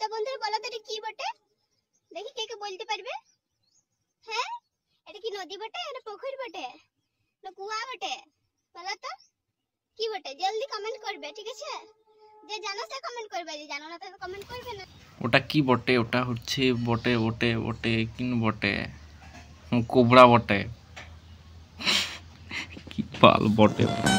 তো বন্ধুরা বলো তো এটা কি বটে দেখি কে কে বলতে পারবে হ্যাঁ এটা কি নদী বটে এটা পুকুর বটে না কুয়া বটে বলো তো কি বটে জলদি কমেন্ট করবে ঠিক আছে যে জানো সে কমেন্ট করবে যে জানো না তাকে কমেন্ট করবে না ওটা কি বটে ওটা হচ্ছে বটে বটে বটে কিন বটে কোবড়া বটে কি পাল বটে